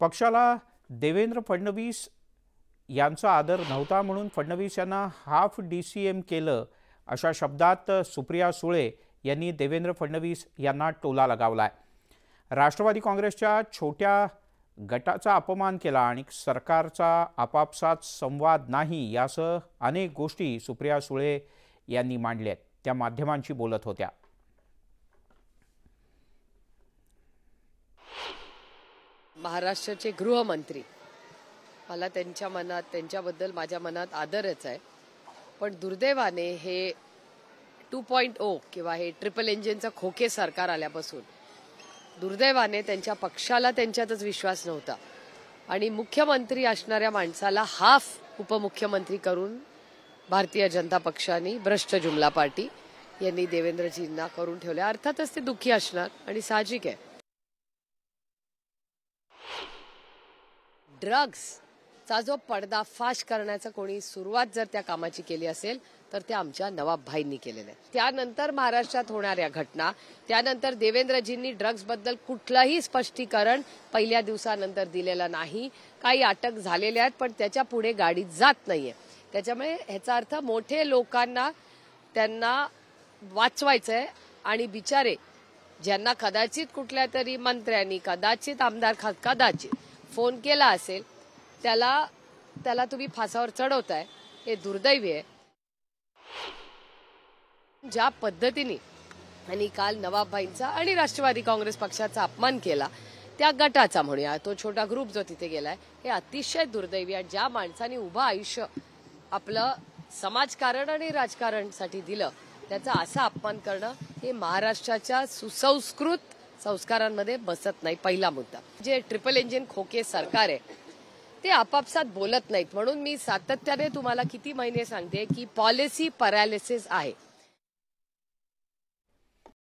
पक्षाला देवेंद्र फडणवीस यांचा आदर नव्हता म्हणून फडणवीस यांना हाफ डी सी एम केलं अशा शब्दात सुप्रिया सुळे यांनी देवेंद्र फडणवीस यांना टोला लगावला आहे राष्ट्रवादी काँग्रेसच्या छोट्या गटाचा अपमान केला आणि सरकारचा आपापसात संवाद नाही यासह अनेक गोष्टी सुप्रिया सुळे यांनी मांडल्या त्या माध्यमांशी बोलत होत्या महाराष्ट्राचे गृहमंत्री मला त्यांच्या मनात त्यांच्याबद्दल माझ्या मनात आदरच आहे पण दुर्दैवाने हे टू पॉईंट ओ किंवा हे ट्रिपल इंजिनचं खोके सरकार आल्यापासून दुर्दैवाने त्यांच्या पक्षाला त्यांच्यातच विश्वास नव्हता आणि मुख्यमंत्री असणाऱ्या माणसाला हाफ उपमुख्यमंत्री करून भारतीय जनता पक्षाने भ्रष्ट जुमला पार्टी यांनी देवेंद्रजींना करून ठेवल्या अर्थातच ते दुःखी असणार आणि साहजिक आहे ड्रग्सचा जो पडदाफाश करण्याचं कोणी सुरुवात जर त्या कामाची केली असेल तर त्या आमच्या नवाबभाईंनी केलेल्या आहे त्यानंतर महाराष्ट्रात होणाऱ्या घटना त्यानंतर देवेंद्रजींनी बद्दल कुठलंही स्पष्टीकरण पहिल्या दिवसानंतर दिलेलं नाही काही अटक झालेल्या आहेत पण त्याच्या पुढे गाडी जात नाहीये त्याच्यामुळे ह्याचा अर्थ मोठे लोकांना त्यांना वाचवायचं आहे आणि बिचारे ज्यांना कदाचित कुठल्या तरी मंत्र्यांनी कदाचित आमदार कदाचित फोन केला असेल त्याला त्याला तुम्ही फासावर चढवताय हे दुर्दैवी आहे ज्या पद्धतीने आणि काल नवाबभाईंचा आणि राष्ट्रवादी काँग्रेस पक्षाचा अपमान केला त्या गटाचा म्हणूया तो छोटा ग्रुप जो तिथे गेलाय हे अतिशय दुर्दैवी आहे ज्या माणसाने उभं आयुष्य आपलं समाजकारण आणि साठी दिलं त्याचा असा अपमान करणं हे महाराष्ट्राच्या सुसंस्कृत संस्कारांमध्ये बसत नाही पहिला मुद्दा जे ट्रिपल इंजिन खोके सरकार आहे ते आपापसात बोलत नाहीत म्हणून मी सातत्याने तुम्हाला किती महिने सांगते की पॉलिसी पॅरालिसिस आहे